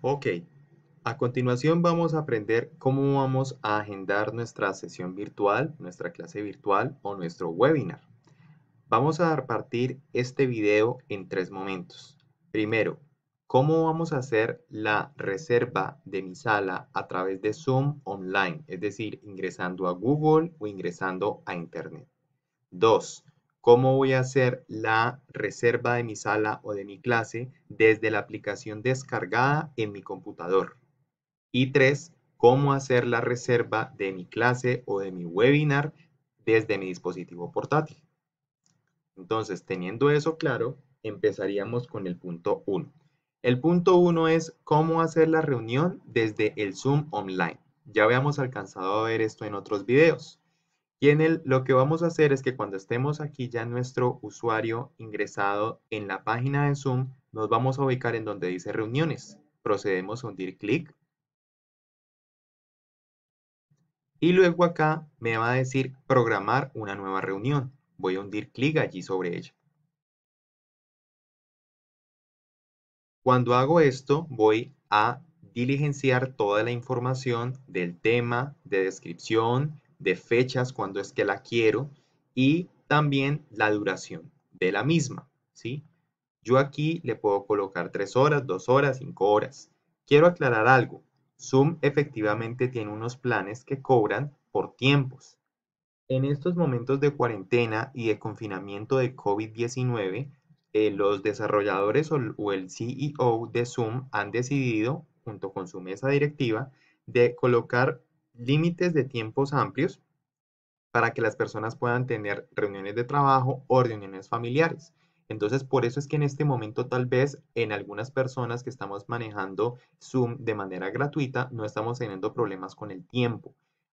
Ok, a continuación vamos a aprender cómo vamos a agendar nuestra sesión virtual, nuestra clase virtual o nuestro webinar. Vamos a partir este video en tres momentos. Primero, cómo vamos a hacer la reserva de mi sala a través de Zoom online, es decir, ingresando a Google o ingresando a Internet. Dos, ¿Cómo voy a hacer la reserva de mi sala o de mi clase desde la aplicación descargada en mi computador? Y tres, ¿cómo hacer la reserva de mi clase o de mi webinar desde mi dispositivo portátil? Entonces, teniendo eso claro, empezaríamos con el punto uno. El punto uno es cómo hacer la reunión desde el Zoom Online. Ya habíamos alcanzado a ver esto en otros videos. Y en él lo que vamos a hacer es que cuando estemos aquí ya nuestro usuario ingresado en la página de Zoom, nos vamos a ubicar en donde dice reuniones. Procedemos a hundir clic. Y luego acá me va a decir programar una nueva reunión. Voy a hundir clic allí sobre ella. Cuando hago esto, voy a diligenciar toda la información del tema, de descripción, de fechas, cuando es que la quiero y también la duración de la misma, ¿sí? Yo aquí le puedo colocar tres horas, dos horas, cinco horas. Quiero aclarar algo. Zoom efectivamente tiene unos planes que cobran por tiempos. En estos momentos de cuarentena y de confinamiento de COVID-19, eh, los desarrolladores o el CEO de Zoom han decidido, junto con su mesa directiva, de colocar límites de tiempos amplios para que las personas puedan tener reuniones de trabajo o reuniones familiares. Entonces, por eso es que en este momento tal vez en algunas personas que estamos manejando Zoom de manera gratuita no estamos teniendo problemas con el tiempo.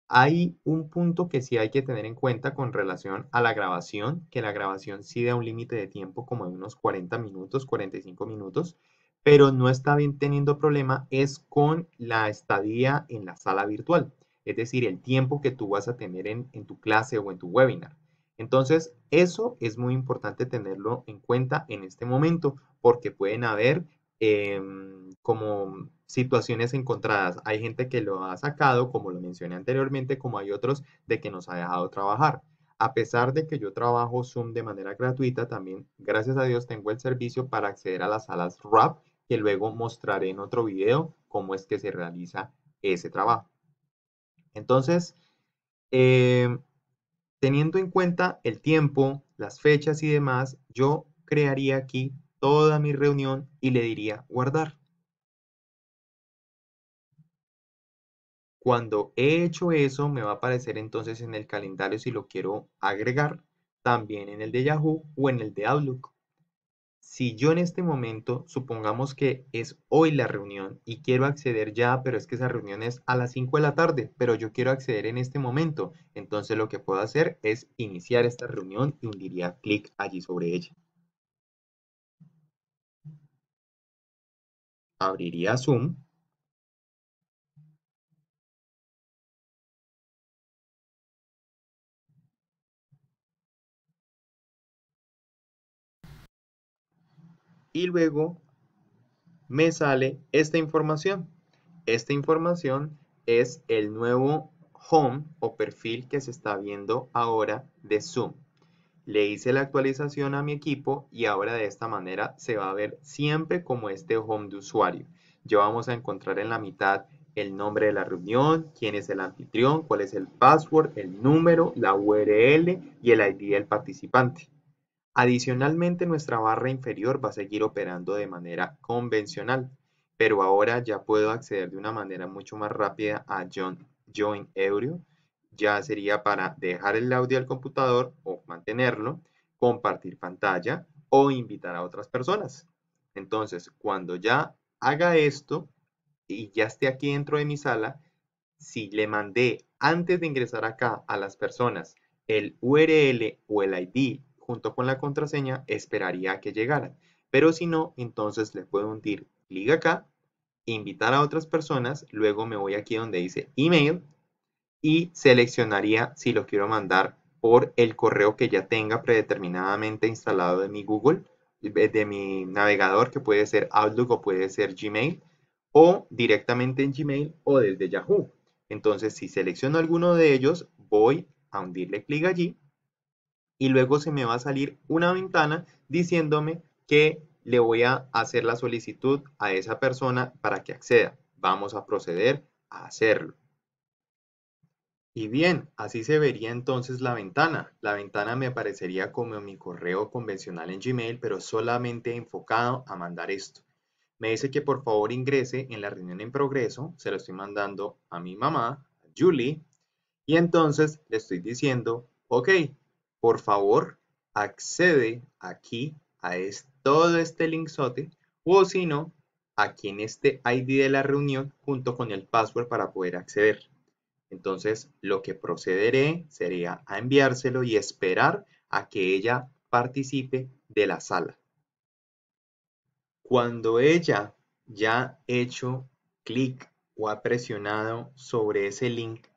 Hay un punto que sí hay que tener en cuenta con relación a la grabación, que la grabación sí da un límite de tiempo como de unos 40 minutos, 45 minutos, pero no está bien teniendo problema es con la estadía en la sala virtual es decir, el tiempo que tú vas a tener en, tu clase o en tu webinar. Entonces, eso es muy importante tenerlo en cuenta en este momento porque pueden haber em, como situaciones encontradas. Hay gente que lo ha sacado, como lo mencioné anteriormente, como hay otros de que nos ha dejado trabajar. A pesar de que yo trabajo Zoom de manera gratuita, también gracias a Dios tengo el servicio para acceder a las salas RAP que luego mostraré en otro video cómo es que se realiza ese trabajo. Entonces, em, teniendo en cuenta el tiempo, las fechas y demás, yo crearía aquí toda mi reunión y le diría guardar. Cuando he hecho eso, me va a aparecer entonces en el calendario si lo quiero agregar, también en el de Yahoo o en el de Outlook si yo en este momento, supongamos que es hoy la reunión y quiero acceder ya, pero es que esa reunión es a las 5 de la tarde, pero yo quiero acceder en este momento, entonces lo que puedo hacer es iniciar esta reunión y hundiría clic allí sobre ella. Abriría Zoom y luego me sale esta información. Esta información es el nuevo home o perfil que se está viendo ahora de Zoom. Le hice la actualización a mi equipo y ahora de esta manera se va a ver siempre como este home de usuario. Ya vamos a encontrar en la mitad el nombre de la reunión, quién es el anfitrión, cuál es el password, el número, la URL y el ID del participante. Adicionalmente, nuestra barra inferior va a seguir operando de manera convencional, pero ahora ya puedo acceder de una manera mucho más rápida a Join Euro. Ya sería para dejar el audio al computador o mantenerlo, compartir pantalla o invitar a otras personas. Entonces, cuando ya haga esto y ya esté aquí dentro de mi sala, si le mandé antes de ingresar acá a las personas el URL o el ID junto con la contraseña esperaría que llegara. Pero si no, entonces le puedo hundir clic acá, invitar a otras personas, luego me voy aquí donde dice email y seleccionaría si lo quiero mandar por el correo que ya tenga predeterminadamente instalado de mi Google, eh, de mi navegador, que puede ser Outlook o puede ser Gmail, o directamente en Gmail o desde Yahoo. Entonces, si selecciono alguno de ellos, voy a hundirle clic allí y luego se me va a salir una ventana diciéndome que le voy a hacer la solicitud a esa persona para que acceda. Vamos a proceder a hacerlo. Y bien, así se vería entonces la ventana. La ventana me aparecería como mi correo convencional en Gmail, pero solamente enfocado a mandar esto. Me dice que por favor ingrese en la reunión en progreso. Se lo estoy mandando a mi mamá, Julie. Y entonces le estoy diciendo, ok, por favor, accede aquí a todo este link, o si no, aquí en este ID de la reunión junto con el password para poder acceder. Entonces, lo que procederé sería a enviárselo y esperar a que ella participe de la sala. Cuando ella ya ha hecho clic o ha presionado sobre ese link,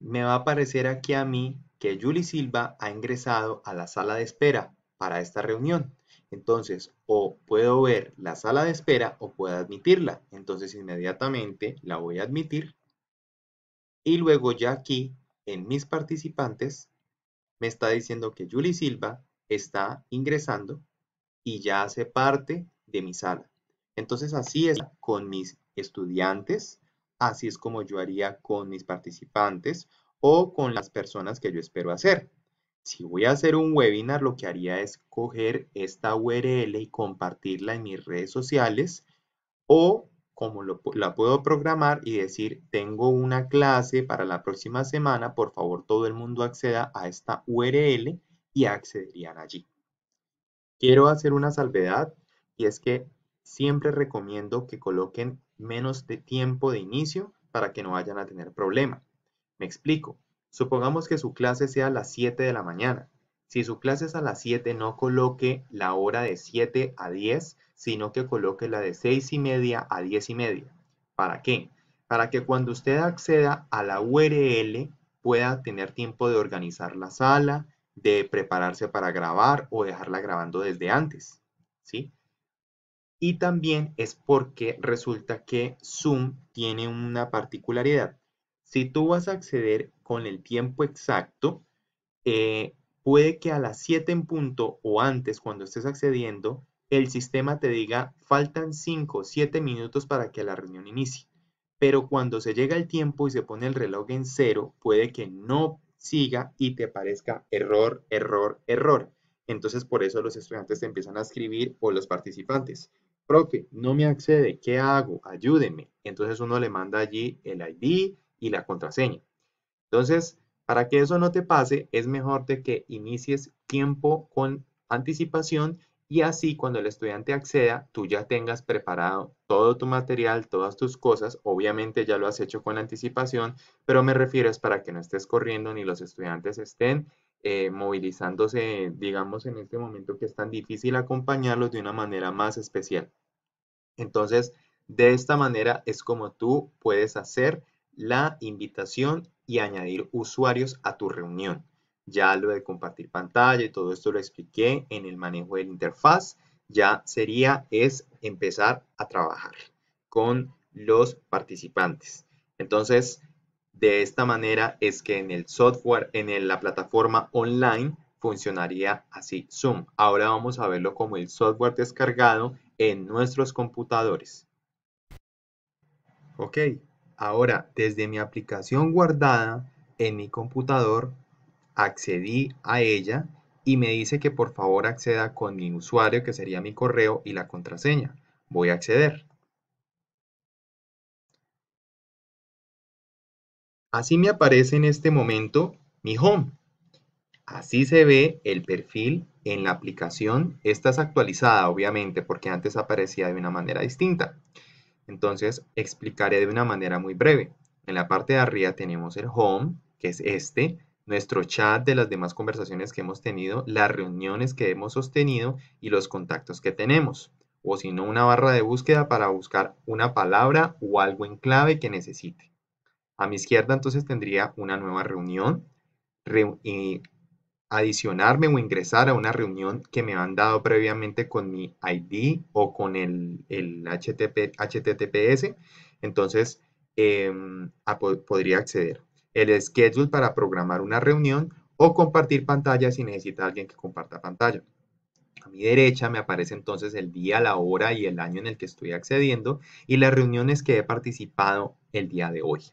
me va a aparecer aquí a mí que Julie Silva ha ingresado a la sala de espera para esta reunión. Entonces, o puedo ver la sala de espera o puedo admitirla. Entonces, inmediatamente la voy a admitir. Y luego ya aquí, en mis participantes, me está diciendo que Julie Silva está ingresando y ya hace parte de mi sala. Entonces, así es con mis estudiantes, así es como yo haría con mis participantes o con las personas que yo espero hacer. Si voy a hacer un webinar, lo que haría es coger esta URL y compartirla en mis redes sociales o como la puedo programar y decir, tengo una clase para la próxima semana, por favor todo el mundo acceda a esta URL y accederían allí. Quiero hacer una salvedad y es que siempre recomiendo que coloquen menos de tiempo de inicio para que no vayan a tener problemas. Me explico. Supongamos que su clase sea a las 7 de la mañana. Si su clase es a las 7, no coloque la hora de 7 a 10, sino que coloque la de 6 y media a 10 y media. ¿Para qué? Para que cuando usted acceda a la URL pueda tener tiempo de organizar la sala, de prepararse para grabar o dejarla grabando desde antes. ¿sí? Y también es porque resulta que Zoom tiene una particularidad si tú vas a acceder con el tiempo exacto, eh, puede que a las 7 en punto o antes, cuando estés accediendo, el sistema te diga faltan 5 o 7 minutos para que la reunión inicie. Pero cuando se llega el tiempo y se pone el reloj en cero, puede que no siga y te parezca error, error, error. Entonces, por eso los estudiantes te empiezan a escribir o los participantes. Profe, no me accede, ¿qué hago? Ayúdeme. Entonces uno le manda allí el ID, y la contraseña. Entonces, para que eso no te pase, es mejor de que inicies tiempo con anticipación y así cuando el estudiante acceda, tú ya tengas preparado todo tu material, todas tus cosas. Obviamente ya lo has hecho con anticipación, pero me refiero es para que no estés corriendo ni los estudiantes estén eh, movilizándose, digamos, en este momento que es tan difícil acompañarlos de una manera más especial. Entonces, de esta manera es como tú puedes hacer la invitación y añadir usuarios a tu reunión. Ya lo de compartir pantalla y todo esto lo expliqué en el manejo de la interfaz. Ya sería es empezar a trabajar con los participantes. Entonces, de esta manera es que en el software, en la plataforma online, funcionaría así Zoom. Ahora vamos a verlo como el software descargado en nuestros computadores. Ok, Ahora, desde mi aplicación guardada en mi computador, accedí a ella y me dice que por favor acceda con mi usuario, que sería mi correo y la contraseña. Voy a acceder. Así me aparece en este momento mi home. Así se ve el perfil en la aplicación. Esta es actualizada, obviamente, porque antes aparecía de una manera distinta. Entonces explicaré de una manera muy breve. En la parte de arriba tenemos el home, que es este, nuestro chat de las demás conversaciones que hemos tenido, las reuniones que hemos sostenido y los contactos que tenemos. O si no, una barra de búsqueda para buscar una palabra o algo en clave que necesite. A mi izquierda entonces tendría una nueva reunión, adicionarme o ingresar a una reunión que me han dado previamente con mi ID o con el, el HTTPS, entonces em, podría acceder. El schedule para programar una reunión o compartir pantalla si necesita alguien que comparta pantalla. A mi derecha me aparece entonces el día, la hora y el año en el que estoy accediendo y las reuniones que he participado el día de hoy.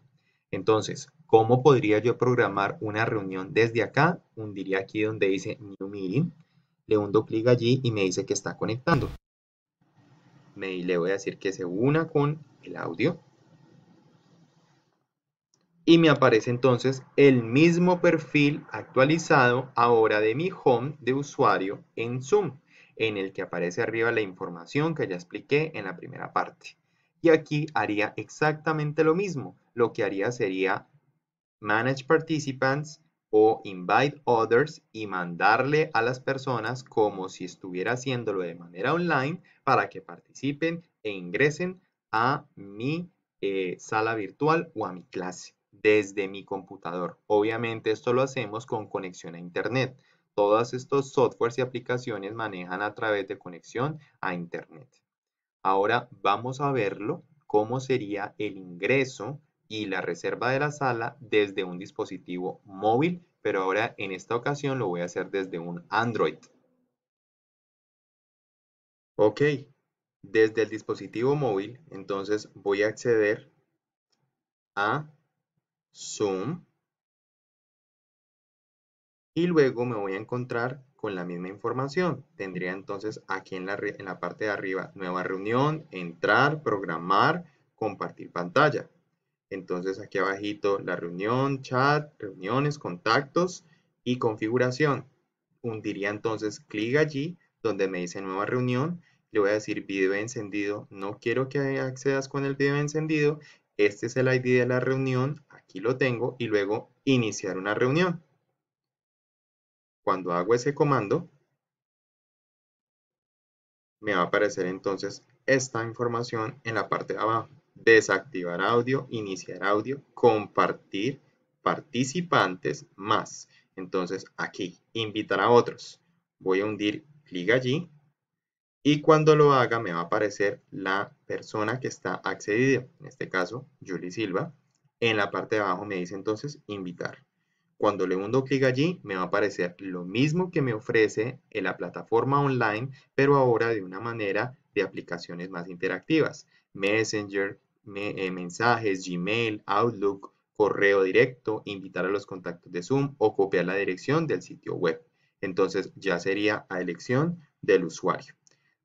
Entonces, ¿Cómo podría yo programar una reunión desde acá? Hundiría aquí donde dice New Meeting. Le hundo clic allí y me dice que está conectando. Me, le voy a decir que se una con el audio. Y me aparece entonces el mismo perfil actualizado ahora de mi home de usuario en Zoom, en el que aparece arriba la información que ya expliqué en la primera parte. Y aquí haría exactamente lo mismo. Lo que haría sería manage participants o invite others y mandarle a las personas como si estuviera haciéndolo de manera online para que participen e ingresen a mi eh, sala virtual o a mi clase desde mi computador. Obviamente esto lo hacemos con conexión a Internet. Todos estos softwares y aplicaciones manejan a través de conexión a Internet. Ahora vamos a verlo, cómo sería el ingreso y la reserva de la sala desde un dispositivo móvil, pero ahora en esta ocasión lo voy a hacer desde un Android. Ok, desde el dispositivo móvil, entonces voy a acceder a Zoom y luego me voy a encontrar con la misma información. Tendría entonces aquí en la, en la parte de arriba, nueva reunión, entrar, programar, compartir pantalla. Entonces aquí abajito la reunión, chat, reuniones, contactos y configuración. Hundiría entonces clic allí donde me dice nueva reunión. Le voy a decir video encendido. No quiero que accedas con el video encendido. Este es el ID de la reunión. Aquí lo tengo y luego iniciar una reunión. Cuando hago ese comando, me va a aparecer entonces esta información en la parte de abajo desactivar audio, iniciar audio, compartir, participantes, más. Entonces aquí, invitar a otros. Voy a hundir clic allí y cuando lo haga me va a aparecer la persona que está accedido, en este caso Julie Silva. En la parte de abajo me dice entonces invitar. Cuando le hundo clic allí me va a aparecer lo mismo que me ofrece en la plataforma online, pero ahora de una manera de aplicaciones más interactivas. Messenger, eh, mensajes, Gmail, Outlook, correo directo, invitar a los contactos de Zoom o copiar la dirección del sitio web. Entonces ya sería a elección del usuario.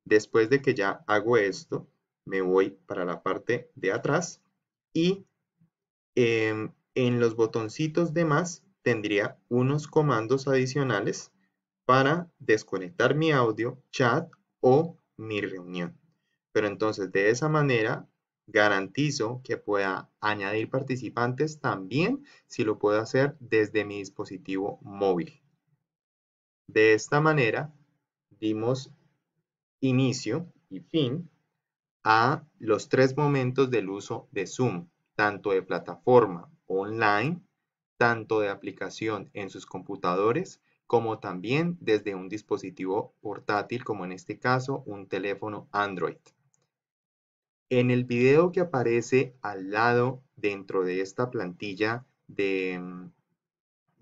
Después de que ya hago esto, me voy para la parte de atrás y em, en los botoncitos de más tendría unos comandos adicionales para desconectar mi audio, chat o mi reunión. Pero entonces de esa manera Garantizo que pueda añadir participantes también si lo puedo hacer desde mi dispositivo móvil. De esta manera, dimos inicio y fin a los tres momentos del uso de Zoom, tanto de plataforma online, tanto de aplicación en sus computadores, como también desde un dispositivo portátil, como en este caso un teléfono Android. En el video que aparece al lado dentro de esta plantilla de, mm,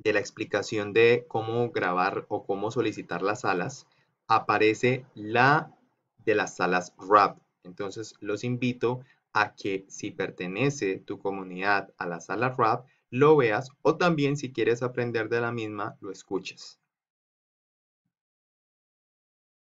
la explicación de cómo grabar o cómo solicitar las salas, aparece la de las salas RAP. Entonces los invito a que si pertenece tu comunidad a la sala RAP, lo veas o también si quieres aprender de la misma, lo escuches.